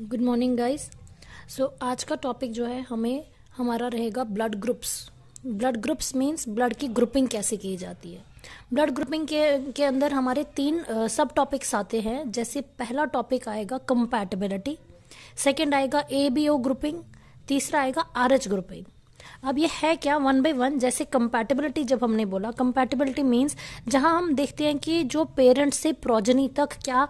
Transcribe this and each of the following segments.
good morning guys so आज का topic जो है हमें हमारा रहेगा blood groups blood groups means blood की ग्रुपिंग कैसे की जाती है ब्लड ग्रुपिंग के के अंदर हमारे तीन सब टॉपिक्स आते हैं जैसे पहला टॉपिक आएगा कंपैटिबिलिटी सेकंड आएगा ए बी ओ ग्रुपिंग तीसरा आएगा आर एच ग्रुपिंग अब ये है क्या वन बाई वन जैसे कंपैटिबिलिटी जब हमने बोला कंपैटिबिलिटी मीन्स जहां हम देखते हैं कि जो पेरेंट्स से प्रोजनी तक क्या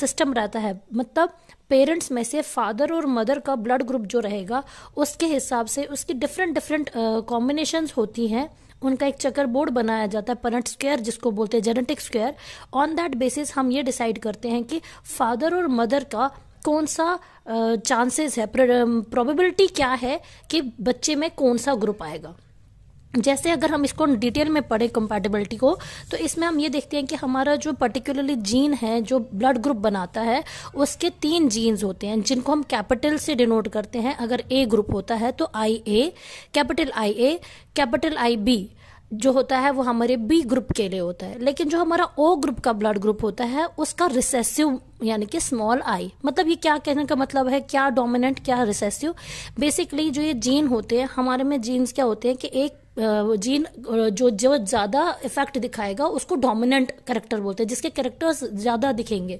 सिस्टम रहता है मतलब पेरेंट्स में से फादर और मदर का ब्लड ग्रुप जो रहेगा उसके हिसाब से उसकी डिफरेंट डिफरेंट कॉम्बिनेशंस होती हैं उनका एक चक्कर बोर्ड बनाया जाता है पनट स्क्वेयर जिसको बोलते हैं genetic square on that basis हम ये डिसाइड करते हैं कि फादर और मदर का कौन सा चांसेस है प्रोबेबिलिटी क्या है कि बच्चे में कौन सा ग्रुप आएगा जैसे अगर हम इसको डिटेल में पढ़ें कंपैटिबिलिटी को तो इसमें हम ये देखते हैं कि हमारा जो पर्टिकुलरली जीन है जो ब्लड ग्रुप बनाता है उसके तीन जीन्स होते हैं जिनको हम कैपिटल से डिनोट करते हैं अगर ए ग्रुप होता है तो I A capital I A capital I B जो होता है वो हमारे बी ग्रुप के लिए होता है लेकिन जो हमारा ओ ग्रुप का ब्लड ग्रुप होता है उसका रिसेसिव यानी कि स्मॉल आई मतलब ये क्या कहने का मतलब है क्या डोमिनेंट क्या रिसेसिव बेसिकली जो ये जीन होते हैं हमारे में जीन्स क्या होते हैं कि एक जीन जो जो ज़्यादा इफेक्ट दिखाएगा उसको डोमिनेंट करेक्टर बोलते हैं जिसके करेक्टर्स ज़्यादा दिखेंगे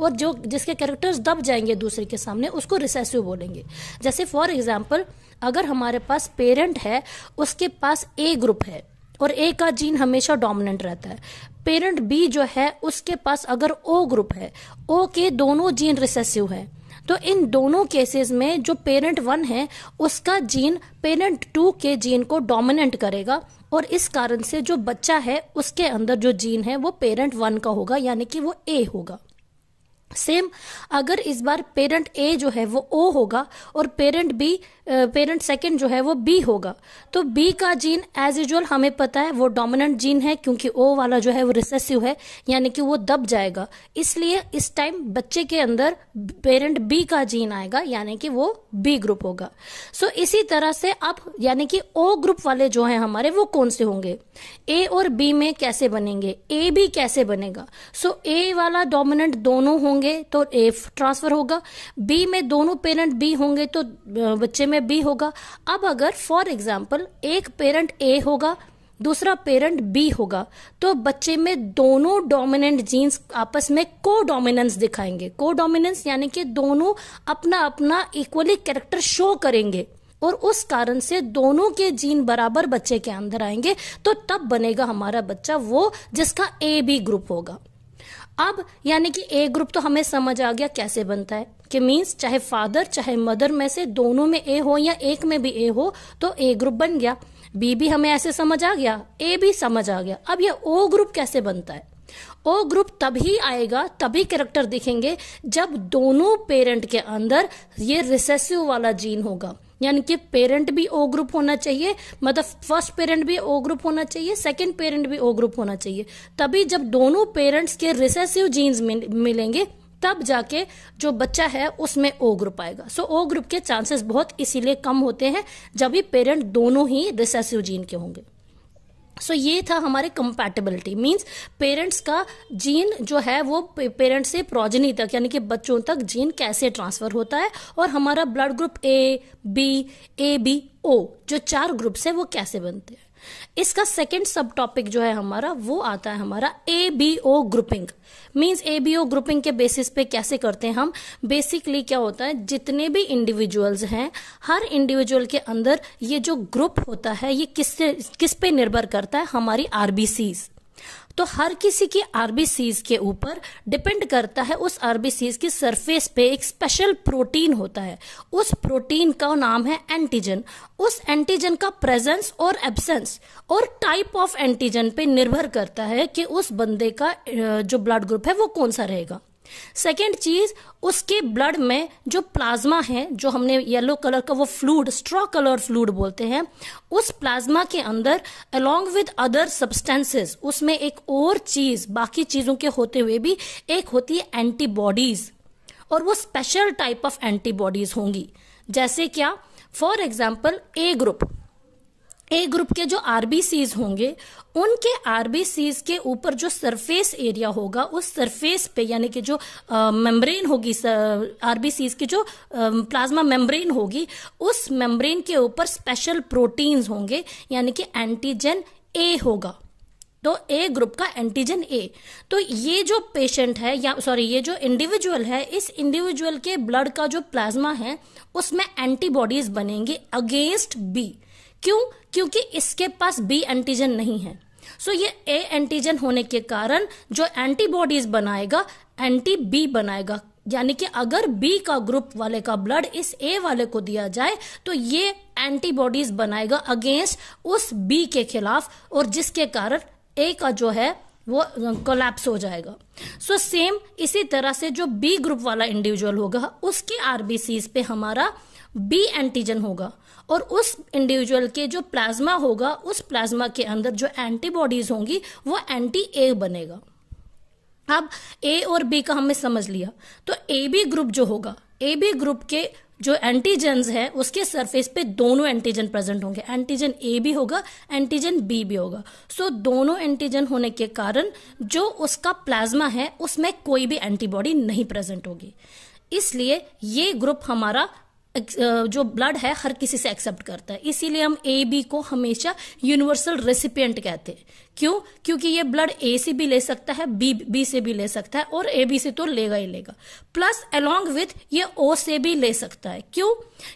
और जो जिसके करेक्टर्स दब जाएंगे दूसरे के सामने उसको रिसेसिव बोलेंगे जैसे फॉर एग्जाम्पल अगर हमारे पास पेरेंट है उसके पास ए ग्रुप है और ए का जीन हमेशा डोमिनेंट रहता है पेरेंट बी जो है उसके पास अगर ओ ग्रुप है ओ के दोनों जीन रिसेसिव है तो इन दोनों केसेस में जो पेरेंट वन है उसका जीन पेरेंट टू के जीन को डोमिनेंट करेगा और इस कारण से जो बच्चा है उसके अंदर जो जीन है वो पेरेंट वन का होगा यानी कि वो ए होगा सेम अगर इस बार पेरेंट ए जो है वो ओ होगा और पेरेंट बी पेरेंट सेकंड जो है वो बी होगा तो बी का जीन एज यूजल हमें पता है वो डोमिनेंट जीन है क्योंकि ओ वाला जो है वो रिसेसिव है यानी कि वो दब जाएगा इसलिए इस टाइम बच्चे के अंदर पेरेंट बी का जीन आएगा यानी कि वो बी ग्रुप होगा सो so, इसी तरह से अब यानी कि ओ ग्रुप वाले जो है हमारे वो कौन से होंगे ए और बी में कैसे बनेंगे ए बी कैसे बनेगा सो so, ए वाला डोमिनेंट दोनों होंगे होंगे तो ए ट्रांसफर होगा बी में दोनों पेरेंट बी होंगे तो बच्चे में बी होगा अब अगर फॉर एग्जाम्पल एक पेरेंट ए होगा दूसरा पेरेंट बी होगा तो बच्चे में दोनों डोमिनेंट जीन्स आपस में को डोमिनेंस दिखाएंगे को डोमिनेंस यानी कि दोनों अपना अपना इक्वली कैरेक्टर शो करेंगे और उस कारण से दोनों के जीन बराबर बच्चे के अंदर आएंगे तो तब बनेगा हमारा बच्चा वो जिसका ए बी ग्रुप होगा अब यानी कि ए ग्रुप तो हमें समझ आ गया कैसे बनता है कि मीन्स चाहे फादर चाहे मदर में से दोनों में ए हो या एक में भी ए हो तो ए ग्रुप बन गया बी भी हमें ऐसे समझ आ गया ए भी समझ आ गया अब यह ओ ग्रुप कैसे बनता है ओ ग्रुप तभी आएगा तभी कैरेक्टर दिखेंगे जब दोनों पेरेंट के अंदर ये रिसेसिव वाला जीन होगा यानी कि पेरेंट भी ओ ग्रुप होना चाहिए मतलब फर्स्ट पेरेंट भी ओ ग्रुप होना चाहिए सेकंड पेरेंट भी ओ ग्रुप होना चाहिए तभी जब दोनों पेरेंट्स के रिसेसिव जीन्स मिलेंगे तब जाके जो बच्चा है उसमें ओ ग्रुप आएगा सो ओ ग्रुप के चांसेस बहुत इसीलिए कम होते हैं जब भी पेरेंट दोनों ही रिसेसिव जीन के होंगे सो so, ये था हमारे कंपैटिबिलिटी मींस पेरेंट्स का जीन जो है वो पेरेंट्स से प्रोजनी तक यानी कि बच्चों तक जीन कैसे ट्रांसफर होता है और हमारा blood group A B A B O जो चार ग्रुप्स है वो कैसे बनते हैं इसका सेकेंड सब टॉपिक जो है हमारा वो आता है हमारा A B O grouping means A B O grouping के बेसिस पे कैसे करते हैं हम बेसिकली क्या होता है जितने भी इंडिविजुअल्स हैं हर इंडिविजुअल के अंदर ये जो ग्रुप होता है ये किससे किस पे निर्भर करता है हमारी आरबीसीज़ तो हर किसी की आरबीसीज के ऊपर डिपेंड करता है उस आरबीसीज की सरफेस पे एक स्पेशल प्रोटीन होता है उस प्रोटीन का नाम है एंटीजन उस एंटीजन का प्रेजेंस और एब्सेंस और टाइप ऑफ एंटीजन पे निर्भर करता है कि उस बंदे का जो ब्लड ग्रुप है वो कौन सा रहेगा सेकेंड चीज उसके ब्लड में जो प्लाज्मा है जो हमने येलो कलर का वो फ्लूड स्ट्रॉ कलर फ्लूड बोलते हैं उस प्लाज्मा के अंदर अलोंग विद अदर सब्सटेंसेस उसमें एक और चीज बाकी चीजों के होते हुए भी एक होती है एंटीबॉडीज और वो स्पेशल टाइप ऑफ एंटीबॉडीज होंगी जैसे क्या for example A group A group के जो आरबीसीज होंगे उनके आरबीसीज के ऊपर जो सरफेस एरिया होगा उस सरफेस पे यानी कि जो मेम्ब्रेन होगी आरबीसीज की जो प्लाज्मा मेम्ब्रेन होगी उस मेम्ब्रेन के ऊपर स्पेशल प्रोटीन्स होंगे यानी कि एंटीजन ए होगा तो ए ग्रुप का एंटीजन ए तो ये जो पेशेंट है या सॉरी ये जो इंडिविजुअल है इस इंडिविजुअल के ब्लड का जो प्लाज्मा है उसमें एंटीबॉडीज बनेंगे अगेंस्ट बी क्यों क्योंकि इसके पास बी एंटीजन नहीं है सो so, ये ए एंटीजन होने के कारण जो एंटीबॉडीज बनाएगा एंटी बी बनाएगा यानी कि अगर बी का ग्रुप वाले का ब्लड इस ए वाले को दिया जाए तो ये एंटीबॉडीज बनाएगा अगेंस्ट उस बी के खिलाफ और जिसके कारण ए का जो है वो कोलैप्स हो जाएगा सो so, सेम इसी तरह से जो बी ग्रुप वाला इंडिविजुअल होगा उसके आरबीसी पे हमारा बी एंटीजन होगा और उस इंडिविजुअल के जो प्लाज्मा होगा उस प्लाज्मा के अंदर जो एंटीबॉडीज होंगी वो एंटी ए बनेगा अब ए और बी का हमने समझ लिया तो ए बी ग्रुप जो होगा ए बी ग्रुप के जो एंटीजन है उसके सरफेस पे दोनों एंटीजन प्रेजेंट होंगे एंटीजन ए भी होगा एंटीजन बी भी होगा सो so, दोनों एंटीजन होने के कारण जो उसका प्लाज्मा है उसमें कोई भी एंटीबॉडी नहीं प्रेजेंट होगी इसलिए ये ग्रुप हमारा Uh, जो ब्लड है हर किसी से एक्सेप्ट करता है इसीलिए हम ए बी को हमेशा यूनिवर्सल रेसिपियंट कहते हैं क्यों क्योंकि ये ब्लड ए से भी ले सकता है बी बी से भी ले सकता है और ए बी से तो लेगा ही लेगा प्लस अलोंग विथ ये ओ से भी ले सकता है क्यों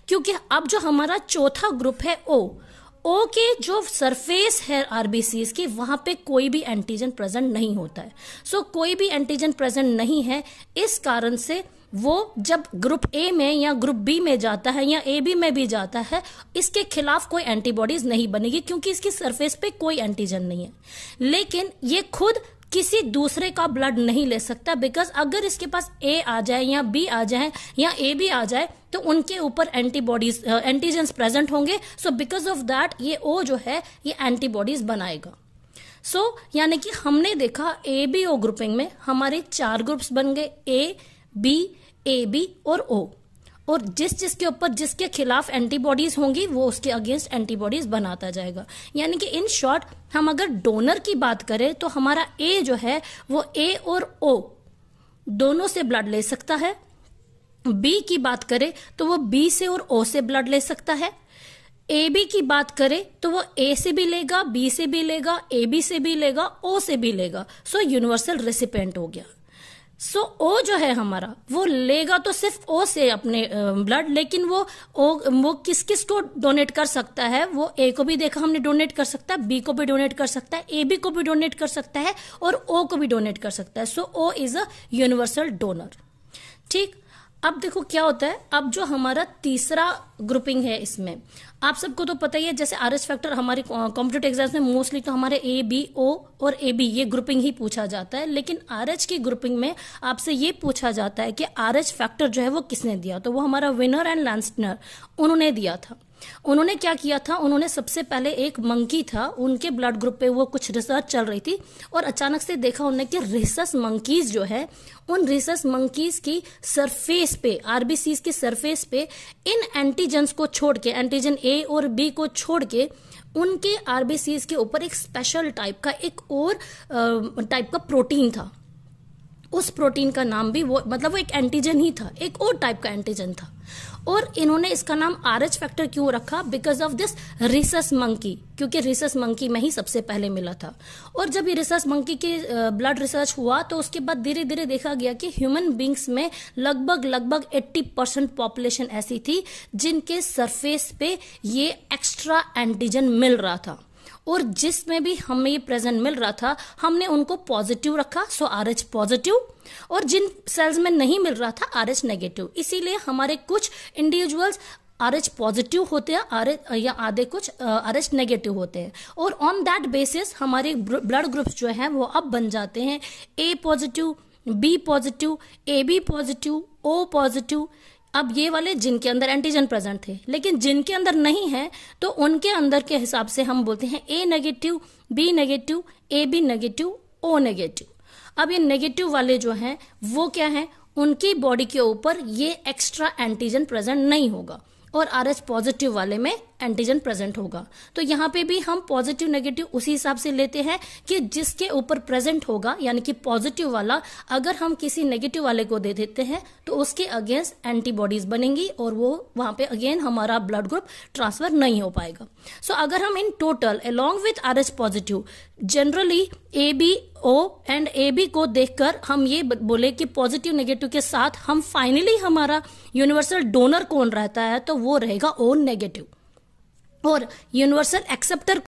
क्योंकि अब जो हमारा चौथा ग्रुप है ओ ओ के जो सरफेस है आरबीसी की वहां पे कोई भी एंटीजन प्रेजेंट नहीं होता है सो so, कोई भी एंटीजन प्रेजेंट नहीं है इस कारण से वो जब ग्रुप ए में या ग्रुप बी में जाता है या ए बी में भी जाता है इसके खिलाफ कोई एंटीबॉडीज नहीं बनेगी क्योंकि इसकी सरफेस पे कोई एंटीजन नहीं है लेकिन ये खुद किसी दूसरे का ब्लड नहीं ले सकता बिकॉज अगर इसके पास ए आ जाए या बी आ जाए या ए बी आ जाए तो उनके ऊपर एंटीबॉडीज एंटीजन प्रेजेंट होंगे सो बिकॉज ऑफ दैट ये ओ जो है ये एंटीबॉडीज बनाएगा सो so, यानी कि हमने देखा ए बी ओ ग्रुपिंग में हमारे चार ग्रुप्स बन गए ए बी ए बी और ओ और जिस जिस के ऊपर जिसके खिलाफ एंटीबॉडीज होंगी वो उसके अगेंस्ट एंटीबॉडीज बनाता जाएगा यानी कि इन शॉर्ट हम अगर डोनर की बात करें तो हमारा ए जो है वो ए और ओ दोनों से ब्लड ले सकता है बी की बात करें तो वो बी से और ओ से ब्लड ले सकता है ए बी की बात करें तो वो ए से भी लेगा बी से भी लेगा ए बी से भी लेगा ओ से भी लेगा सो यूनिवर्सल रेसिपेंट हो गया सो ओ जो है हमारा वो लेगा तो सिर्फ ओ से अपने ब्लड लेकिन वो ओ वो किस किस को डोनेट कर सकता है वो ए को भी देखा हमने डोनेट कर सकता है बी को भी डोनेट कर सकता है ए बी को भी डोनेट कर सकता है और ओ को भी डोनेट कर सकता है so O is a universal donor ठीक अब देखो क्या होता है अब जो हमारा तीसरा ग्रुपिंग है इसमें आप सबको तो पता ही है जैसे आर एस फैक्टर हमारे कॉम्पिटेटिव एग्जाम्स में मोस्टली तो हमारे ए बी ओ और ए बी ये ग्रुपिंग ही पूछा जाता है लेकिन आर एच की ग्रुपिंग में आपसे ये पूछा जाता है कि आर एच फैक्टर जो है वो किसने दिया तो वो हमारा विनर एंड लैंसनर उन्होंने दिया था उन्होंने क्या किया था उन्होंने सबसे पहले एक मंकी था उनके ब्लड ग्रुप पे वो कुछ रिसर्च चल रही थी और अचानक से देखा उन्होंने कि रिसस मंकीज जो है उन रिसस मंकीज की सरफेस पे आरबीसी की सरफेस पे इन एंटीजन को छोड़ के एंटीजन ए और बी को छोड़ के उनके आरबीसी के ऊपर एक स्पेशल टाइप का एक और टाइप का प्रोटीन था उस प्रोटीन का नाम भी वो मतलब वो एक एंटीजन ही था एक और टाइप का एंटीजन था और इन्होंने इसका नाम आर एच फैक्टर क्यों रखा because of this rhesus monkey क्योंकि रिसस मंकी में ही सबसे पहले मिला था और जब ये रिसस मंकी के ब्लड रिसर्च हुआ तो उसके बाद धीरे धीरे देखा गया कि ह्यूमन बींग्स में लगभग लगभग 80 परसेंट पॉपुलेशन ऐसी थी जिनके सरफेस पे ये एक्स्ट्रा एंटीजन मिल रहा था और जिसमें भी हमें ये प्रेजेंट मिल रहा था हमने उनको पॉजिटिव रखा सो आर एच पॉजिटिव और जिन सेल्स में नहीं मिल रहा था आर एच नेगेटिव इसीलिए हमारे कुछ इंडिविजुअल्स आर एच पॉजिटिव होते हैं आर एच या आधे कुछ आर एच नेगेटिव होते हैं और ऑन दैट बेसिस हमारे ब्लड ग्रुप्स जो हैं वो अब बन जाते हैं A positive B positive A B positive O positive अब ये वाले जिनके अंदर एंटीजन प्रेजेंट थे लेकिन जिनके अंदर नहीं है तो उनके अंदर के हिसाब से हम बोलते हैं A negative B negative A B negative O negative अब ये नेगेटिव वाले जो हैं वो क्या हैं उनकी बॉडी के ऊपर ये एक्स्ट्रा एंटीजन प्रेजेंट नहीं होगा और आर एस पॉजिटिव वाले में एंटीजन प्रेजेंट होगा तो यहाँ पे भी हम पॉजिटिव नेगेटिव उसी हिसाब से लेते हैं कि जिसके ऊपर प्रेजेंट होगा यानी कि पॉजिटिव वाला अगर हम किसी नेगेटिव वाले को दे देते हैं तो उसके अगेंस्ट एंटीबॉडीज बनेंगी और वो वहां पे अगेन हमारा ब्लड ग्रुप ट्रांसफर नहीं हो पाएगा सो so, अगर हम in total along with R S positive generally A B O and A B को देखकर हम ये बोले कि पॉजिटिव नेगेटिव के साथ हम फाइनली हमारा यूनिवर्सल डोनर कौन रहता है तो वो रहेगा ओ नेगेटिव और यूनिवर्सल एक्सेप्टर